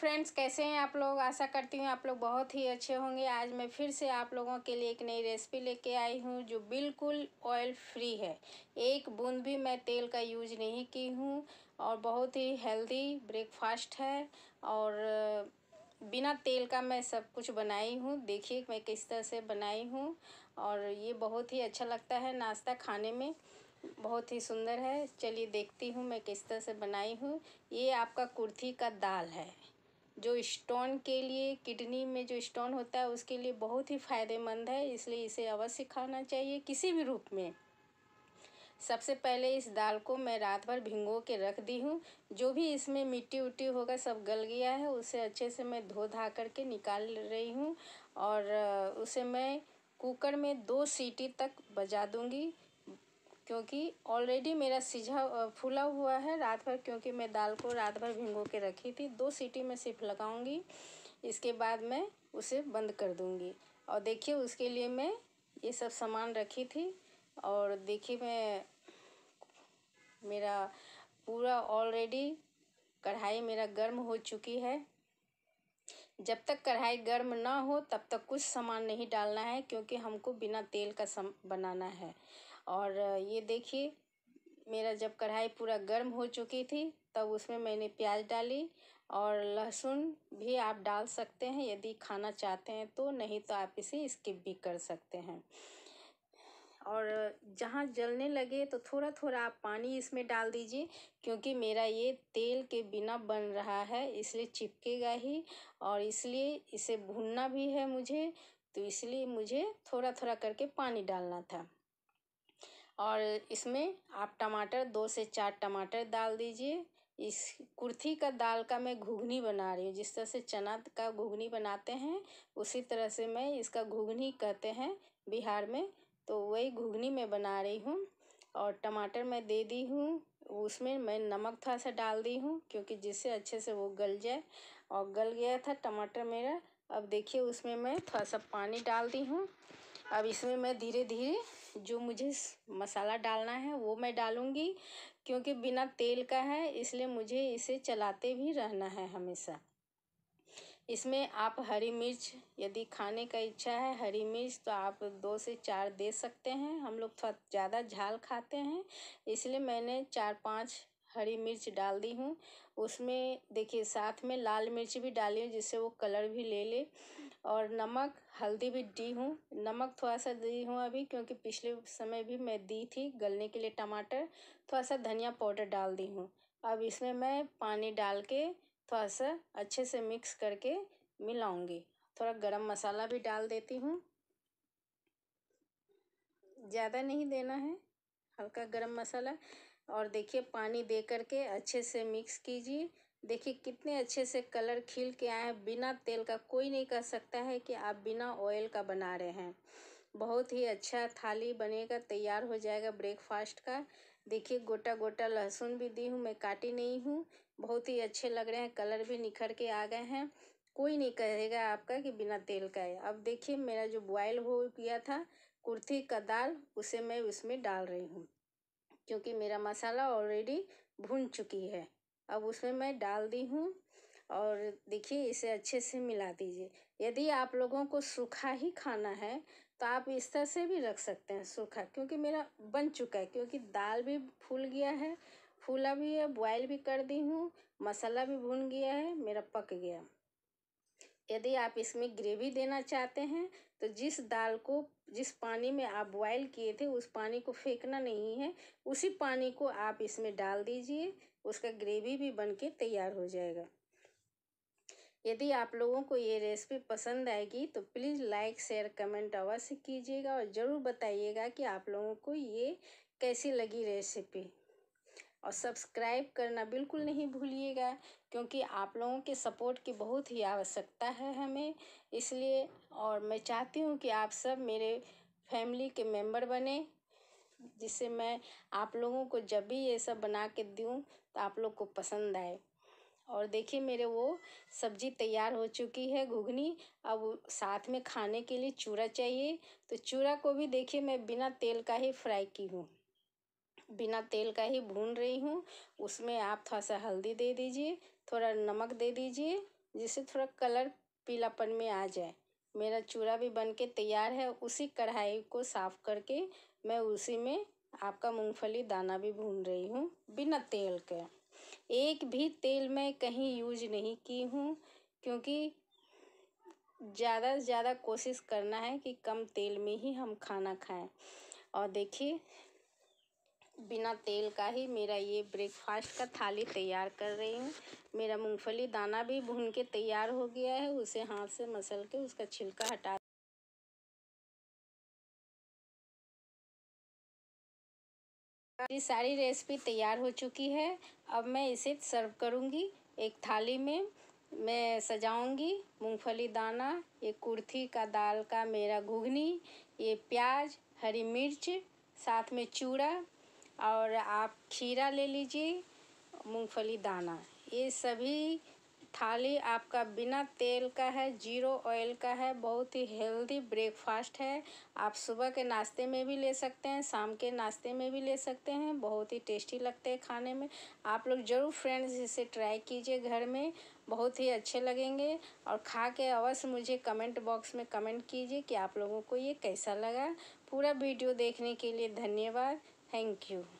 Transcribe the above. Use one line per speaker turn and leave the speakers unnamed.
friends कैसे हैं आप लोग आशा करती हूँ आप लोग बहुत ही अच्छे होंगे आज मैं फिर से आप लोगों के लिए एक नई रेसिपी लेके आई हूँ जो बिल्कुल ऑयल फ्री है एक बूंद भी मैं तेल का यूज नहीं की हूँ और बहुत ही हेल्दी ब्रेकफास्ट है और बिना तेल का मैं सब कुछ बनाई हूँ देखिए मैं किस तरह से बनाई हूँ और ये बहुत ही अच्छा लगता है नाश्ता खाने में बहुत ही सुंदर है चलिए देखती हूँ मैं किस तरह से बनाई हूँ ये आपका कुर्थी का दाल है जो स्टोन के लिए किडनी में जो स्टोन होता है उसके लिए बहुत ही फ़ायदेमंद है इसलिए इसे अवश्य खाना चाहिए किसी भी रूप में सबसे पहले इस दाल को मैं रात भर भिंगो के रख दी हूँ जो भी इसमें मिट्टी उट्टी होगा सब गल गया है उसे अच्छे से मैं धो धा करके निकाल रही हूँ और उसे मैं कुकर में दो सीटी तक बजा दूँगी क्योंकि ऑलरेडी मेरा सीझा फूला हुआ है रात भर क्योंकि मैं दाल को रात भर भिंगो के रखी थी दो सीटी में सिर्फ लगाऊंगी इसके बाद मैं उसे बंद कर दूंगी और देखिए उसके लिए मैं ये सब सामान रखी थी और देखिए मैं मेरा पूरा ऑलरेडी कढ़ाई मेरा गर्म हो चुकी है जब तक कढ़ाई गर्म ना हो तब तक कुछ सामान नहीं डालना है क्योंकि हमको बिना तेल का सम बनाना है और ये देखिए मेरा जब कढ़ाई पूरा गर्म हो चुकी थी तब उसमें मैंने प्याज डाली और लहसुन भी आप डाल सकते हैं यदि खाना चाहते हैं तो नहीं तो आप इसे स्किप भी कर सकते हैं और जहाँ जलने लगे तो थोड़ा थोड़ा आप पानी इसमें डाल दीजिए क्योंकि मेरा ये तेल के बिना बन रहा है इसलिए चिपकेगा ही और इसलिए इसे भूनना भी है मुझे तो इसलिए मुझे थोड़ा थोड़ा करके पानी डालना था और इसमें आप टमाटर दो से चार टमाटर डाल दीजिए इस कुर्थी का दाल का मैं घुघनी बना रही हूँ जिस तरह से चना का घुघनी बनाते हैं उसी तरह से मैं इसका घुघनी कहते हैं बिहार में तो वही घुघनी मैं बना रही हूँ और टमाटर मैं दे दी हूँ उसमें मैं नमक थोड़ा सा डाल दी हूँ क्योंकि जिससे अच्छे से वो गल जाए और गल गया था टमाटर मेरा अब देखिए उसमें मैं थोड़ा सा पानी डाल दी हूँ अब इसमें मैं धीरे धीरे जो मुझे मसाला डालना है वो मैं डालूँगी क्योंकि बिना तेल का है इसलिए मुझे इसे चलाते भी रहना है हमेशा इसमें आप हरी मिर्च यदि खाने का इच्छा है हरी मिर्च तो आप दो से चार दे सकते हैं हम लोग थोड़ा ज़्यादा झाल खाते हैं इसलिए मैंने चार पाँच हरी मिर्च डाल दी हूँ उसमें देखिए साथ में लाल मिर्च भी डाली हूँ जिससे वो कलर भी ले ले और नमक हल्दी भी दी हूँ नमक थोड़ा सा दी हूँ अभी क्योंकि पिछले समय भी मैं दी थी गलने के लिए टमाटर थोड़ा सा धनिया पाउडर डाल दी हूँ अब इसमें मैं पानी डाल के थोड़ा सा अच्छे से मिक्स करके मिलाऊंगी थोड़ा गरम मसाला भी डाल देती हूँ ज़्यादा नहीं देना है हल्का गरम मसाला और देखिए पानी दे करके अच्छे से मिक्स कीजिए देखिए कितने अच्छे से कलर खिल के आए हैं बिना तेल का कोई नहीं कह सकता है कि आप बिना ऑयल का बना रहे हैं बहुत ही अच्छा थाली बनेगा तैयार हो जाएगा ब्रेकफास्ट का देखिए गोटा गोटा लहसुन भी दी हूँ मैं काटी नहीं हूँ बहुत ही अच्छे लग रहे हैं कलर भी निखर के आ गए हैं कोई नहीं कहेगा आपका कि बिना तेल का है अब देखिए मेरा जो बॉयल हो गया था कुर्थी का दाल उसे मैं उसमें डाल रही हूँ क्योंकि मेरा मसाला ऑलरेडी भून चुकी है अब उसमें मैं डाल दी हूँ और देखिए इसे अच्छे से मिला दीजिए यदि आप लोगों को सूखा ही खाना है तो आप इस तरह से भी रख सकते हैं सूखा क्योंकि मेरा बन चुका है क्योंकि दाल भी फूल गया है फूला भी है बॉयल भी कर दी हूँ मसाला भी भून गया है मेरा पक गया यदि आप इसमें ग्रेवी देना चाहते हैं तो जिस दाल को जिस पानी में आप बॉयल किए थे उस पानी को फेंकना नहीं है उसी पानी को आप इसमें डाल दीजिए उसका ग्रेवी भी बन के तैयार हो जाएगा यदि आप लोगों को ये रेसिपी पसंद आएगी तो प्लीज़ लाइक शेयर कमेंट अवश्य कीजिएगा और ज़रूर बताइएगा कि आप लोगों को ये कैसी लगी रेसिपी और सब्सक्राइब करना बिल्कुल नहीं भूलिएगा क्योंकि आप लोगों के सपोर्ट की बहुत ही आवश्यकता है हमें इसलिए और मैं चाहती हूँ कि आप सब मेरे फैमिली के मेंबर बने जिससे मैं आप लोगों को जब भी ये सब बना के दूँ तो आप लोग को पसंद आए और देखिए मेरे वो सब्ज़ी तैयार हो चुकी है घुघनी अब साथ में खाने के लिए चूरा चाहिए तो चूरा को भी देखिए मैं बिना तेल का ही फ्राई की हूँ बिना तेल का ही भून रही हूँ उसमें आप थोड़ा सा हल्दी दे दीजिए थोड़ा नमक दे दीजिए जिससे थोड़ा कलर पीलापन में आ जाए मेरा चूरा भी बन के तैयार है उसी कढ़ाई को साफ़ करके मैं उसी में आपका मूंगफली दाना भी भून रही हूँ बिना तेल के एक भी तेल मैं कहीं यूज नहीं की हूँ क्योंकि ज़्यादा से ज़्यादा कोशिश करना है कि कम तेल में ही हम खाना खाएं और देखिए बिना तेल का ही मेरा ये ब्रेकफास्ट का थाली तैयार कर रही हूँ मेरा मूंगफली दाना भी भून के तैयार हो गया है उसे हाथ से मसल के उसका छिलका हटा ये सारी रेसिपी तैयार हो चुकी है अब मैं इसे सर्व करूँगी एक थाली में मैं सजाऊंगी मूंगफली दाना ये कुर्थी का दाल का मेरा घुघनी ये प्याज हरी मिर्च साथ में चूड़ा और आप खीरा ले लीजिए मूंगफली दाना ये सभी थाली आपका बिना तेल का है जीरो ऑयल का है बहुत ही हेल्दी ब्रेकफास्ट है आप सुबह के नाश्ते में भी ले सकते हैं शाम के नाश्ते में भी ले सकते हैं बहुत ही टेस्टी लगते हैं खाने में आप लोग ज़रूर फ्रेंड्स इसे ट्राई कीजिए घर में बहुत ही अच्छे लगेंगे और खा के अवश्य मुझे कमेंट बॉक्स में कमेंट कीजिए कि आप लोगों को ये कैसा लगा पूरा वीडियो देखने के लिए धन्यवाद थैंक यू